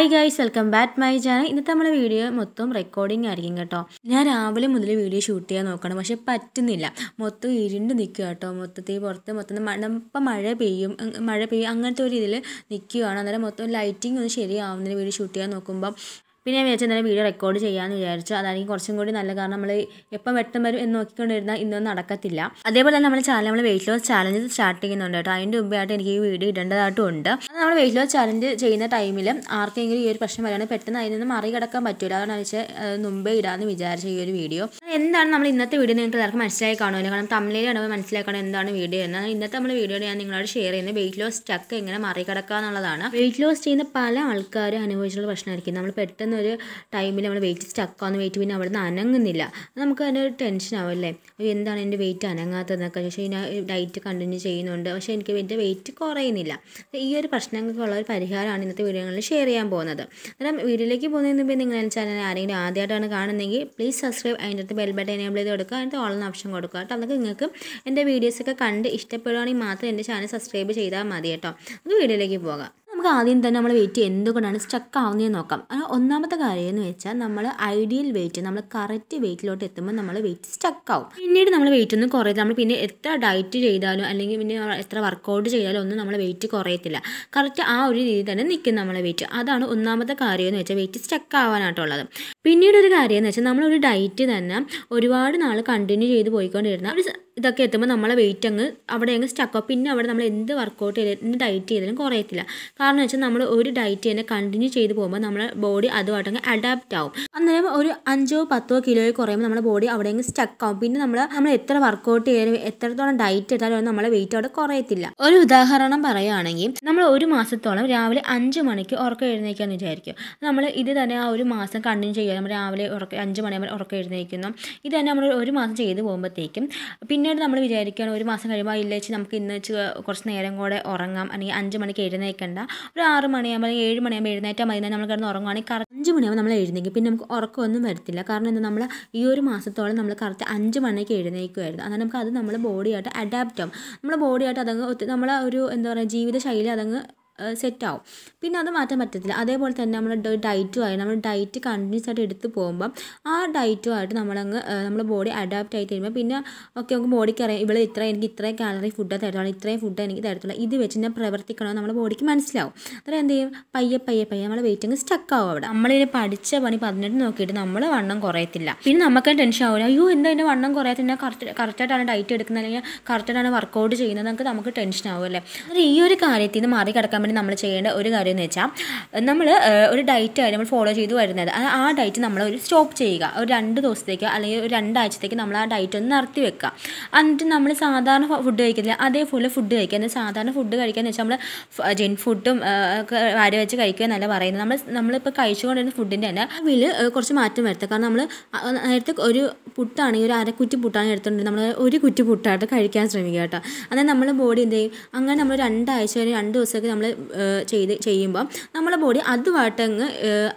hi guys welcome back my channel ഇന്നത്തെ നമ്മുടെ video മൊത്തം റെക്കോർഡിംഗ് ആയിരിക്കും കേട്ടോ ഞാൻ രാവിലെ മുതൽ വീഡിയോ ഷൂട്ട് ചെയ്യാൻ നോക്കണം പക്ഷെ പറ്റുന്നില്ല മൊത്തം ഇരുണ്ട് നിൽക്കുക കേട്ടോ മൊത്തത്തിൽ പുറത്ത് മൊത്തം ഇപ്പം മഴ പെയ്യും മഴ പെയ്യും അങ്ങനത്തെ ഒരു ഇതിൽ നിൽക്കുകയാണ് അന്നേരം മൊത്തം ലൈറ്റിംഗ് ഒന്ന് ശരിയാവുന്നതിന് വീഡിയോ ഷൂട്ട് ചെയ്യാൻ നോക്കുമ്പോൾ പിന്നെ ഞാൻ വിചാരിച്ചു എന്തായാലും വീഡിയോ റെക്കോർഡ് ചെയ്യാമെന്ന് വിചാരിച്ചു അതായിരിക്കും കുറച്ചും കൂടി നല്ല കാരണം നമ്മൾ എപ്പം വെട്ടം വരും എന്ന് നോക്കിക്കൊണ്ടിരുന്നാൽ ഇന്നൊന്നും നടക്കത്തില്ല അതേപോലെ തന്നെ നമ്മൾ ചാനൽ നമ്മൾ വെയിറ്റ് ലോസ് ചാലഞ്ച് സ്റ്റാർട്ട് ചെയ്യുന്നുണ്ട് കേട്ടോ അതിൻ്റെ മുമ്പായിട്ട് എനിക്ക് ഈ വീഡിയോ ഇടേണ്ടതായിട്ടും ഉണ്ട് അത് നമ്മൾ വെയിറ്റ് ലോസ് ചാലഞ്ച് ചെയ്യുന്ന ടൈമിൽ ആർക്കെങ്കിലും ഈ ഒരു പ്രശ്നം വരികയാണെങ്കിൽ പെട്ടെന്ന് അതിൽ നിന്ന് മറികടക്കാൻ പറ്റില്ല അതുകൊണ്ടാണ് വെച്ചാൽ മുമ്പേ ഇടാമെന്ന് വിചാരിച്ച ഈ ഒരു വീഡിയോ എന്താണ് നമ്മൾ ഇന്നത്തെ വീഡിയോ നിങ്ങൾക്ക് എല്ലാവർക്കും മനസ്സിലായി കാണുമല്ലോ കാരണം തമിഴിൽ കണ്ടപ്പോൾ മനസ്സിലാക്കണം എന്താണ് വീഡിയോ എന്നാൽ ഇന്നത്തെ നമ്മൾ വീഡിയോ ഞാൻ നിങ്ങളോട് ഷെയർ ചെയ്യുന്നത് വെയിറ്റ് ലോസ് സ്റ്റക്ക് എങ്ങനെ മറികടക്കുക എന്നുള്ളതാണ് വെയിറ്റ് ലോസ് ചെയ്യുന്ന പല ആൾക്കാരും അനുഭവിച്ചുള്ള പ്രശ്നമായിരിക്കും നമ്മൾ പെട്ടെന്ന് ഒരു ടൈമിൽ നമ്മൾ വെയിറ്റ് സ്റ്റക്കാവുന്ന വെയിറ്റ് പിന്നെ അവിടെ നിന്ന് അനങ്ങുന്നില്ല നമുക്ക് അതിൻ്റെ ഒരു ടെൻഷൻ ആവുമല്ലേ എന്താണ് എൻ്റെ വെയിറ്റ് അനങ്ങാത്തതെന്നൊക്കെ പക്ഷേ ഞാൻ ഡയറ്റ് കണ്ടിന്യൂ ചെയ്യുന്നുണ്ട് പക്ഷേ എനിക്ക് എൻ്റെ വെയിറ്റ് കുറയുന്നില്ല ഈ ഒരു പ്രശ്നങ്ങൾക്കുള്ള ഒരു പരിഹാരമാണ് ഇന്നത്തെ വീഡിയോകളിൽ ഷെയർ ചെയ്യാൻ പോകുന്നത് അന്നേരം വീഡിയോയിലേക്ക് പോകുന്നതിന് മുമ്പ് നിങ്ങൾ ചാനൽ ആരെങ്കിലും ആദ്യമായിട്ടാണ് കാണുന്നതെങ്കിൽ പ്ലീസ് സബ്സ്ക്രൈബ് അതിൻ്റെ അടുത്ത് ബെൽ ബട്ടൺ എനേബിൾ ചെയ്ത് കൊടുക്കുക എന്നിട്ട് ഓൾ എന്ന ഓപ്ഷൻ കൊടുക്കുക കേട്ടോ അതൊക്കെ നിങ്ങൾക്ക് എൻ്റെ വീഡിയോസൊക്കെ കണ്ട് ഇഷ്ടപ്പെടുകയാണെങ്കിൽ മാത്രം എൻ്റെ ചാനൽ സബ്സ്ക്രൈബ് ചെയ്താൽ മതി കേട്ടോ നമുക്ക് വീഡിയോയിലേക്ക് പോകാം നമുക്ക് ആദ്യം തന്നെ നമ്മൾ വെയിറ്റ് എന്തുകൊണ്ടാണ് സ്റ്റക്ക് ആവുന്നതെന്ന് നോക്കാം ഒന്നാമത്തെ കാര്യം എന്ന് വെച്ചാൽ നമ്മൾ ഐഡിയൽ വെയിറ്റ് നമ്മൾ കറക്റ്റ് വെയിറ്റിലോട്ട് എത്തുമ്പോൾ നമ്മൾ വെയിറ്റ് സ്റ്റക്ക് ആവും പിന്നീട് നമ്മൾ വെയിറ്റ് ഒന്നും കുറയത്തില്ല നമ്മൾ പിന്നെ എത്ര ഡയറ്റ് ചെയ്താലും അല്ലെങ്കിൽ പിന്നെ എത്ര വർക്കൗട്ട് ചെയ്താലും ഒന്നും നമ്മൾ വെയിറ്റ് കുറയത്തില്ല കറക്റ്റ് ആ ഒരു രീതിയിൽ തന്നെ നിൽക്കും നമ്മളെ വെയിറ്റ് അതാണ് ഒന്നാമത്തെ കാര്യം എന്ന് വെച്ചാൽ വെയിറ്റ് സ്റ്റക്ക് ആവാനായിട്ടുള്ളത് പിന്നീടൊരു കാര്യം എന്ന് വെച്ചാൽ നമ്മളൊരു ഡയറ്റ് തന്നെ ഒരുപാട് നാൾ കണ്ടിന്യൂ ചെയ്ത് പോയിക്കൊണ്ടിരുന്ന ഒരു ഇതൊക്കെ എത്തുമ്പോൾ നമ്മളെ വെയിറ്റ് അങ്ങ് അവിടെ അങ്ങ് സ്റ്റക്കോ പിന്നെ അവിടെ നമ്മൾ എന്ത് വർക്കൗട്ട് ചെയ്ത് എന്ത് ഡയറ്റ് ചെയ്താലും കുറയത്തില്ല കാരണം വെച്ചാൽ നമ്മൾ ഒരു ഡയറ്റ് തന്നെ കണ്ടിന്യൂ ചെയ്ത് പോകുമ്പോൾ നമ്മുടെ ബോഡി അതുമായിട്ട് അങ്ങ് അഡാപ്റ്റ് ആവും അന്നേരം ഒരു അഞ്ചോ പത്തോ കിലോ കുറയുമ്പോൾ നമ്മുടെ ബോഡി അവിടെ അങ്ങ് സ്റ്റക്ക് ആവും പിന്നെ നമ്മൾ നമ്മൾ എത്ര വർക്കൗട്ട് ചെയ്യാനും എത്രത്തോളം ഡയറ്റ് എടുത്താലും നമ്മളെ വെയിറ്റ് അവിടെ കുറയത്തില്ല ഒരു ഉദാഹരണം പറയുകയാണെങ്കിൽ നമ്മൾ ഒരു മാസത്തോളം രാവിലെ അഞ്ച് മണിക്ക് ഉറക്കം എഴുന്നേക്കാന്ന് വിചാരിക്കും നമ്മൾ ഇത് തന്നെ ആ ഒരു മാസം കണ്ടിന്യൂ ചെയ്യും ചെയ്യുക നമ്മൾ രാവിലെ ഉറക്ക അഞ്ച് മണിയാകുമ്പോൾ ഉറക്കം എഴുന്നേക്കുന്നു ഇത് തന്നെ നമ്മൾ ഒരു മാസം ചെയ്ത് പോകുമ്പോഴത്തേക്കും പിന്നീട് നമ്മൾ വിചാരിക്കുകയാണ് ഒരു മാസം കഴിയുമ്പോൾ ഇല്ലേച്ച് നമുക്ക് ഇന്ന് കുറച്ച് നേരം കൂടെ ഉറങ്ങാം അല്ലെങ്കിൽ അഞ്ച് മണിക്ക് എഴുന്നേൽക്കേണ്ട ഒരു ആറ് മണിയാകുമ്പോൾ അല്ലെങ്കിൽ ഏഴ് മണിയാകുമ്പോൾ എഴുന്നേറ്റാൽ മതി നമ്മൾ കിടന്ന് ഉറങ്ങുകയാണെങ്കിൽ കറക്റ്റ് അഞ്ച് മണിയാകുമ്പോൾ നമ്മൾ എഴുന്നേക്കും പിന്നെ നമുക്ക് ഉറക്കമൊന്നും വരത്തില്ല കാരണം എന്താ നമ്മൾ ഈ ഒരു മാസത്തോളം നമ്മൾ കറക്റ്റ് അഞ്ച് മണിക്ക് എഴുന്നേക്കുമായിരുന്നു അങ്ങനെ നമുക്ക് അത് നമ്മുടെ ബോഡിയായിട്ട് അഡാപ്റ്റ് ആവും നമ്മുടെ ബോഡിയായിട്ട് അതങ്ങ് നമ്മൾ ഒരു എന്താ പറയുക ജീവിത ശൈലി അതങ്ങ് സെറ്റാവും പിന്നെ അത് മാറ്റാൻ പറ്റത്തില്ല അതേപോലെ തന്നെ നമ്മുടെ ഡയറ്റുമായി നമ്മൾ ഡയറ്റ് കണ്ടിന്യൂസ് ആയിട്ട് എടുത്ത് പോകുമ്പം ആ ഡയറ്റുമായിട്ട് നമ്മളങ്ങ് നമ്മുടെ ബോഡി അഡാപ്റ്റ് ആയി കഴിയുമ്പോൾ പിന്നെ ഓക്കെ നമുക്ക് ബോഡിക്ക് അറിയാം ഇവിടെ ഇത്ര എനിക്ക് ഇത്രയും കാലറി ഫുഡ് തരത്തുള്ളൂ ഇത്രയും ഫുഡ് എനിക്ക് തരത്തുള്ളൂ ഇത് വെച്ച് ഞാൻ പ്രവർത്തിക്കണമെന്ന് നമ്മുടെ ബോഡിക്ക് മനസ്സിലാവും അത്ര എന്ത് ചെയ്യും പയ്യെ പയ്യെ പയ്യെ നമ്മൾ വെയിറ്റ് അങ്ങ് സ്റ്റക്ക് ആവും അവിടെ നമ്മളിതിന് പഠിച്ച പണി പതിനെട്ട് നോക്കിയിട്ട് നമ്മൾ വണ്ണം കുറയത്തില്ല പിന്നെ നമുക്ക് ടെൻഷൻ ആവില്ല അയ്യോ എന്താ എൻ്റെ വണ്ണം കുറയാത്ത കറക്റ്റ് കറക്റ്റായിട്ടാണ് ഡയറ്റ് എടുക്കുന്നത് അല്ലെങ്കിൽ കറക്റ്റായിട്ടാണ് വർക്കൗട്ട് ചെയ്യുന്നത് നമുക്ക് നമുക്ക് ടെൻഷൻ ആവുമല്ലേ ഈ ഒരു കാര്യത്തിൽ നിന്ന് മാറി കിടക്കാൻ വേണ്ടി നമ്മൾ ചെയ്യേണ്ട ഒരു കാര്യം എന്ന് വെച്ചാൽ നമ്മൾ ഒരു ഡയറ്റായി നമ്മൾ ഫോളോ ചെയ്ത് വരുന്നത് ആ ഡയറ്റ് നമ്മൾ ഒരു സ്റ്റോപ്പ് ചെയ്യുക ഒരു രണ്ട് ദിവസത്തേക്ക് അല്ലെങ്കിൽ ഒരു രണ്ടാഴ്ചത്തേക്ക് നമ്മൾ ആ ഡയറ്റ് ഒന്ന് നിർത്തി വെക്കുക എന്നിട്ട് നമ്മൾ സാധാരണ ഫുഡ് കഴിക്കുന്നില്ല അതേപോലെ ഫുഡ് കഴിക്കുക എന്നാൽ സാധാരണ ഫുഡ് കഴിക്കുക എന്ന് വെച്ചാൽ നമ്മൾ ജെൻ ഫുഡും വാരി വെച്ച് കഴിക്കുക എന്നല്ല പറയുന്നത് നമ്മൾ നമ്മളിപ്പോൾ കഴിച്ചുകൊണ്ടിരുന്ന ഫുഡിൻ്റെ തന്നെ വില് കുറച്ച് മാറ്റം വരുത്തുക കാരണം നമ്മൾ നേരത്തെ ഒരു പുട്ടാണെങ്കിൽ ഒരു അരക്കുറ്റി പുട്ടാണെങ്കിൽ എടുത്തിട്ടുണ്ട് നമ്മൾ ഒരു കുറ്റി പുട്ടായിട്ട് കഴിക്കാൻ ശ്രമിക്കുക കേട്ടോ അതായത് നമ്മുടെ ബോഡി എന്ത് ചെയ്യും അങ്ങനെ നമ്മൾ രണ്ടാഴ്ച വരെ രണ്ട് ദിവസമൊക്കെ നമ്മൾ ചെയ്ത് ചെയ്യുമ്പോൾ നമ്മളെ ബോഡി അതുമായിട്ട് അങ്ങ്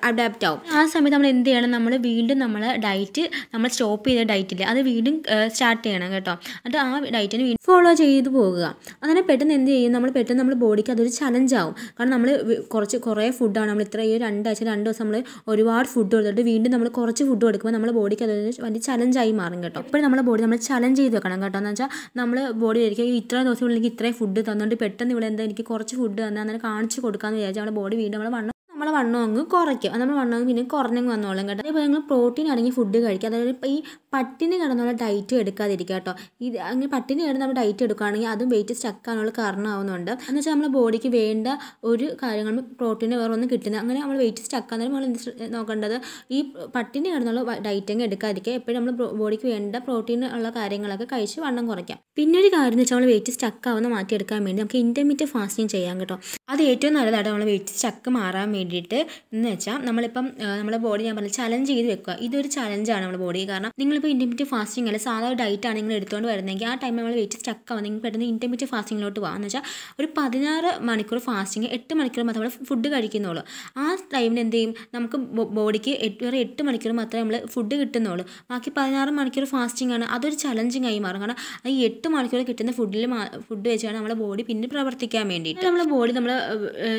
അഡാപ്റ്റ് ആവും ആ സമയത്ത് നമ്മൾ എന്ത് ചെയ്യണം നമ്മൾ വീണ്ടും നമ്മളെ ഡയറ്റ് നമ്മൾ സ്റ്റോപ്പ് ചെയ്ത ഡയറ്റില്ല അത് വീണ്ടും സ്റ്റാർട്ട് ചെയ്യണം കേട്ടോ അത് ആ ഡയറ്റിന് വീണ്ടും ഫോളോ ചെയ്ത് പോകുക അങ്ങനെ പെട്ടെന്ന് എന്ത് ചെയ്യും നമ്മൾ പെട്ടെന്ന് നമ്മുടെ ബോഡിക്ക് അതൊരു ചലഞ്ച് ആവും കാരണം നമ്മൾ കുറച്ച് കുറേ ഫുഡാണ് നമ്മൾ ഇത്ര ഈ രണ്ടാഴ്ച രണ്ട് ദിവസം നമ്മൾ ഒരുപാട് ഫുഡ് കൊടുത്തിട്ട് വീണ്ടും നമ്മൾ കുറച്ച് ഫുഡ് കൊടുക്കുമ്പോൾ നമ്മുടെ ബോഡിക്ക് അതൊരു വലിയ ചലഞ്ചായി മാറും കേട്ടോ ഇപ്പോൾ നമ്മുടെ ബോഡി നമ്മൾ ചലഞ്ച് ചെയ്ത് വെക്കണം കേട്ടോ എന്ന് വെച്ചാൽ നമ്മൾ ബോഡി ആയിരിക്കും ഇത്ര ദിവസം ഉള്ളിൽ ഇത്രയും ഫുഡ് തന്നുകൊണ്ട് പെട്ടെന്ന് ഇവിടെ എന്താ എനിക്ക് കുറച്ച് ഫുഡ് തന്നാൽ അങ്ങനെ കാണിച്ചു കൊടുക്കാന്ന് വിചാരിച്ചു നമ്മുടെ ബോഡി വീണ്ടും നമ്മൾ വണ്ണം നമ്മളെ വണ്ണം അങ്ങ് കുറയ്ക്കും നമ്മൾ വണ്ണം അങ്ങ് പിന്നെ കുറഞ്ഞങ്ങ് വന്നോളും കേട്ടോ അതേപോലെ നിങ്ങൾ പ്രോട്ടീൻ അടങ്ങിയ ഫുഡ് കഴിക്കുക അതായത് ഈ പട്ടിണി കിടന്നുള്ള ഡയറ്റും എടുക്കാതിരിക്കുക കേട്ടോ ഇത് അങ്ങനെ പട്ടിണി കിടന്ന് നമ്മൾ ഡയറ്റ് എടുക്കുകയാണെങ്കിൽ അതും വെയിറ്റ് സ്റ്റക്കാനുള്ള കാരണമാവുന്നുണ്ട് എന്ന് വെച്ചാൽ നമ്മുടെ ബോഡിക്ക് വേണ്ട ഒരു കാര്യങ്ങളും പ്രോട്ടീൻ വേറെ ഒന്നും കിട്ടുന്നത് അങ്ങനെ നമ്മൾ വെയിറ്റ് സ്റ്റക്കാകുന്നതിന് നമ്മൾ എന്ത് നോക്കേണ്ടത് ഈ പട്ടിണി കിടന്നുള്ള അങ്ങ് എടുക്കാതിരിക്കുക എപ്പോഴും നമ്മൾ ബോഡിക്ക് വേണ്ട പ്രോട്ടീൻ ഉള്ള കാര്യങ്ങളൊക്കെ കഴിച്ച് വണ്ണം കുറയ്ക്കാം പിന്നെ ഒരു കാര്യം എന്ന് വെച്ചാൽ നമ്മൾ വെയിറ്റ് സ്റ്റക്കാവുന്ന മാറ്റിയെടുക്കാൻ വേണ്ടി നമുക്ക് ഇൻ്റർമീറ്റ് ഫാസ്റ്റിംഗ് ചെയ്യാം കേട്ടോ അത് ഏറ്റവും നല്ലതായിട്ട് നമ്മൾ വെയിറ്റ് സ്റ്റക്ക് മാറാൻ വേണ്ടിയിട്ട് എന്ന് വെച്ചാൽ നമ്മളിപ്പം നമ്മുടെ ബോഡി ഞാൻ പറഞ്ഞ ചലഞ്ച് ചെയ്ത് വെക്കുക ഇതൊരു ചലഞ്ചാണ് നമ്മുടെ ബോഡി കാരണം നിങ്ങൾ ഇപ്പോൾ ഇൻറ്റർമീഡിയറ്റ് ഫാസ്റ്റിംഗ് അല്ല സാധാ ഡയറ്റ് ആണ് നിങ്ങൾ എടുത്തുകൊണ്ട് വരുന്നതെങ്കിൽ ആ ടൈമിൽ നമ്മൾ വെയിറ്റ് സ്റ്റക്ക് ആവുക നിങ്ങൾ പെട്ടെന്ന് ഇൻറ്റർമീഡിയറ്റ് ഫാസ്റ്റിങ്ങിലോട്ട് പോകാം എന്ന് വെച്ചാൽ ഒരു പതിനാറ് മണിക്കൂർ ഫാസ്റ്റിംഗ് എട്ട് മണിക്കൂർ മാത്രമേ നമ്മൾ ഫുഡ് കഴിക്കുന്നുള്ളൂ ആ ടൈമിൽ എന്ത് ചെയ്യും നമുക്ക് ബോഡിക്ക് വേറെ എട്ട് മണിക്കൂർ മാത്രമേ നമ്മൾ ഫുഡ് കിട്ടുന്നുള്ളൂ ബാക്കി പതിനാറ് മണിക്കൂർ ഫാസ്റ്റിംഗ് ആണ് അതൊരു ചലഞ്ചിങ് ആയി മാറും കാരണം ഈ എട്ട് മണിക്കൂർ കിട്ടുന്ന ഫുഡിൽ ഫുഡ് വെച്ചാണ് നമ്മുടെ ബോഡി പിന്നെ പ്രവർത്തിക്കാൻ വേണ്ടിയിട്ട് നമ്മുടെ ബോഡി നമ്മുടെ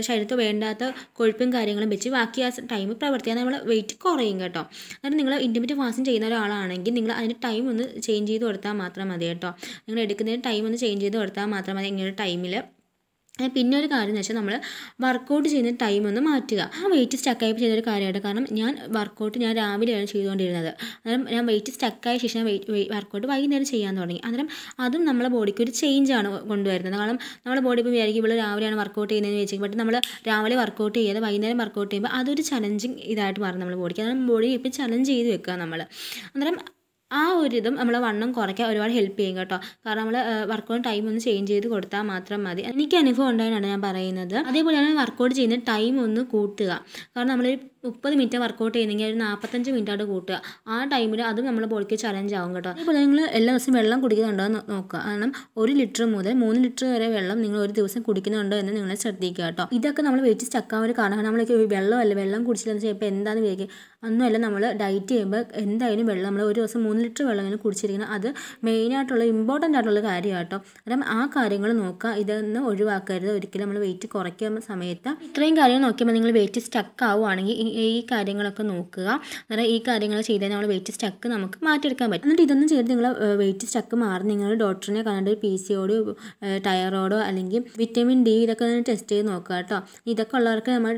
ശരീരത്തിൽ വേണ്ടാത്ത കൊഴുപ്പും കാര്യങ്ങളും വെച്ച് ബാക്കി ആ ടൈം പ്രവർത്തിക്കാൻ നമ്മൾ വെയിറ്റ് കുറയും കേട്ടോ അതായത് നിങ്ങൾ ഇൻറ്റിമേറ്റ് ഫാസ്റ്റിംഗ് ചെയ്യുന്ന ഒരാളാണെങ്കിൽ നിങ്ങൾ അതിന് ടൈം ഒന്ന് ചേഞ്ച് ചെയ്ത് കൊടുത്താൽ മാത്രം മതി കേട്ടോ നിങ്ങൾ എടുക്കുന്നതിന് ടൈം ഒന്ന് ചേഞ്ച് ചെയ്ത് കൊടുത്താൽ മാത്രം മതി ഇങ്ങനെ ടൈമിൽ പിന്നെ ഒരു കാര്യം എന്ന് വെച്ചാൽ നമ്മൾ വർക്കൗട്ട് ചെയ്യുന്ന ടൈം ഒന്ന് മാറ്റുക ആ വെയിറ്റ് ചെയ്യുന്ന ചെയ്തൊരു കാര്യമായിട്ട് കാരണം ഞാൻ വർക്കൗട്ട് ഞാൻ രാവിലെയാണ് ചെയ്തുകൊണ്ടിരുന്നത് അന്നേരം ഞാൻ വെയിറ്റ് സ്റ്റക്കായ ശേഷം വർക്കൗട്ട് വൈകുന്നേരം ചെയ്യാൻ തുടങ്ങി അന്നേരം അതും നമ്മളെ ബോഡിക്ക് ഒരു ചേഞ്ചാണ് കൊണ്ടുവരുന്നത് കാരണം നമ്മുടെ ബോഡി ഇപ്പോൾ വിചാരിക്കും ഇവിടെ രാവിലെയാണ് വർക്കൗട്ട് ചെയ്യുന്നതെന്ന് വിചാരിക്കും ബട്ട് നമ്മൾ രാവിലെ വർക്കൗട്ട് ചെയ്യാതെ വൈകുന്നേരം വർക്കൗട്ട് ചെയ്യുമ്പോൾ അതൊരു ചലഞ്ചിങ് ഇതായിട്ട് മാറും നമ്മുടെ ബോഡിക്ക് അതാണ് ബോഡി ഇപ്പോൾ ചലഞ്ച് ചെയ്ത് വെക്കുക നമ്മൾ അന്നേരം ആ ഒരു ഇതും നമ്മളെ വണ്ണം കുറയ്ക്കാൻ ഒരുപാട് ഹെൽപ്പ് ചെയ്യും കേട്ടോ കാരണം നമ്മൾ വർക്കൗട്ട് ടൈം ഒന്ന് ചേഞ്ച് ചെയ്ത് കൊടുത്താൽ മാത്രം മതി എനിക്ക് അനുഭവം ഉണ്ടായതാണ് ഞാൻ പറയുന്നത് അതേപോലെയാണ് വർക്കൗട്ട് ചെയ്യുന്ന ടൈം ഒന്ന് കൂട്ടുക കാരണം നമ്മളൊരു മുപ്പത് മിനിറ്റ് വർക്കൗട്ട് ചെയ്യുന്നെങ്കിൽ ഒരു നാൽപ്പത്തഞ്ച് മിനിറ്റായിട്ട് കൂട്ടുക ആ ടൈമിൽ അതും നമ്മൾ ബോഡിക്ക് ചലഞ്ച് ആവും കേട്ടോ അതേപോലെ നിങ്ങൾ എല്ലാ ദിവസവും വെള്ളം കുടിക്കുന്നുണ്ടോ എന്ന് നോക്കുക കാരണം ഒരു ലിറ്റർ മുതൽ മൂന്ന് ലിറ്റർ വരെ വെള്ളം നിങ്ങൾ ഒരു ദിവസം കുടിക്കുന്നുണ്ടോ എന്ന് നിങ്ങളെ ശ്രദ്ധിക്കുക കേട്ടോ ഇതൊക്കെ നമ്മൾ വെയിറ്റ് ചക്കാൻ ഒരു കാരണം നമ്മളൊക്കെ വെള്ളമല്ല വെള്ളം കുടിച്ചില്ലെന്ന് വെച്ചാൽ ഇപ്പോൾ എന്താണെന്ന് വിചാരിക്കുക ഒന്നുമല്ല നമ്മൾ ഡയറ്റ് ചെയ്യുമ്പോൾ എന്തായാലും വെള്ളം നമ്മൾ ഒരു ദിവസം മൂന്ന് ലിറ്റർ വെള്ളം ഇങ്ങനെ കുടിച്ചിരിക്കണം അത് മെയിനായിട്ടുള്ള ഇമ്പോർട്ടൻ്റ് ആയിട്ടുള്ള കാര്യമാണ് കേട്ടോ അപ്പം ആ കാര്യങ്ങൾ നോക്കുക ഇതൊന്ന് ഒഴിവാക്കരുത് ഒരിക്കലും നമ്മൾ വെയിറ്റ് കുറയ്ക്കുന്ന സമയത്ത് ഇത്രയും കാര്യങ്ങൾ നോക്കിയപ്പോൾ നിങ്ങൾ വെയിറ്റ് സ്റ്റക്ക് ആവുകയാണെങ്കിൽ ഈ കാര്യങ്ങളൊക്കെ നോക്കുക അന്നേരം ഈ കാര്യങ്ങൾ ചെയ്താൽ നമ്മൾ വെയിറ്റ് സ്റ്റക്ക് നമുക്ക് മാറ്റിയെടുക്കാൻ പറ്റും എന്നിട്ട് ഇതൊന്നും ചെയ്ത് നിങ്ങൾ വെയിറ്റ് സ്റ്റക്ക് മാറി നിങ്ങൾ ഡോക്ടറിനെ കണ്ടിട്ട് പി സിയോട് ടയറോടോ അല്ലെങ്കിൽ വിറ്റമിൻ ഡി ഇതൊക്കെ ടെസ്റ്റ് ചെയ്ത് നോക്കുക കേട്ടോ ഇതൊക്കെ ഉള്ളവർക്ക് നമ്മൾ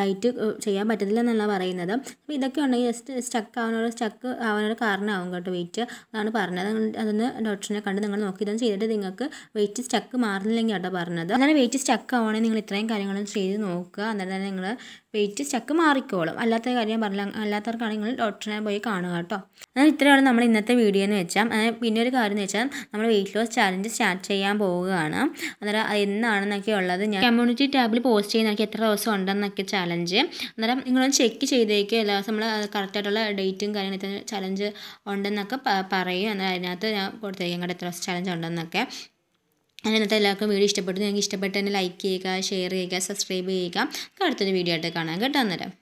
ഡയറ്റ് ചെയ്യാൻ പറ്റത്തില്ല എന്നല്ല പറയുന്നത് അപ്പോൾ ഇതൊക്കെ ഉണ്ടെങ്കിൽ ജസ്റ്റ് സ്റ്റക്ക് ആവാനുള്ള സ്റ്റക്ക് ആവാനുള്ള കാരണമാവും കേട്ടോ വെയിറ്റ് അതാണ് പറഞ്ഞത് അതൊന്ന് ഡോക്ടറിനെ കണ്ട് നിങ്ങൾ നോക്കി ഇതൊന്നും ചെയ്തിട്ട് നിങ്ങൾക്ക് വെയിറ്റ് സ്റ്റക്ക് മാറുന്നില്ലെങ്കിൽ കേട്ടോ പറഞ്ഞത് അങ്ങനെ വെയിറ്റ് സ്റ്റക്ക് ആവുകയാണെങ്കിൽ നിങ്ങൾ ഇത്രയും കാര്യങ്ങളും ചെയ്ത് നോക്കുക അന്നേരം തന്നെ നിങ്ങൾ വെയിറ്റ് ചക്ക് മാറിക്കോളും അല്ലാത്ത കാര്യം പറഞ്ഞ അല്ലാത്തവർക്കാണെങ്കിൽ നിങ്ങൾ ഡോക്ടറിനെ പോയി കാണുക കേട്ടോ എന്നാൽ ഇത്രയാണ് നമ്മൾ ഇന്നത്തെ വീഡിയോ എന്ന് വെച്ചാൽ പിന്നെ ഒരു കാര്യം എന്ന് വെച്ചാൽ നമ്മൾ വെയിറ്റ് ലോസ് ചാലഞ്ച് സ്റ്റാർട്ട് ചെയ്യാൻ പോവുകയാണ് അന്നേരം എന്നാണെന്നൊക്കെ ഉള്ളത് ഞാൻ കമ്മ്യൂണിറ്റി ടാബിൽ പോസ്റ്റ് ചെയ്യുന്നതൊക്കെ എത്ര ദിവസം ഉണ്ടെന്നൊക്കെ ചാലഞ്ച് അന്നേരം നിങ്ങളൊന്ന് ചെക്ക് ചെയ്തേക്കുക എല്ലാ ദിവസം നമ്മൾ കറക്റ്റായിട്ടുള്ള ഡേറ്റും കാര്യങ്ങളും ചലഞ്ച് ഉണ്ടെന്നൊക്കെ പറയും അന്നേരം അതിനകത്ത് ഞാൻ കൊടുത്തേക്കാം എത്ര ദിവസം ചലഞ്ച് ഉണ്ടെന്നൊക്കെ അങ്ങനെ ഇന്നത്തെ എല്ലാവർക്കും വീഡിയോ ഇഷ്ടപ്പെട്ടു നിങ്ങൾക്ക് ഇഷ്ടപ്പെട്ടെന്നെ ലൈക്ക് ചെയ്യുക ഷെയർ ചെയ്യുക സബ്സ്ക്രൈബ് ചെയ്യുക അടുത്തൊരു വീഡിയോ ആയിട്ട് കാണാം കേട്ടോ അന്നേരം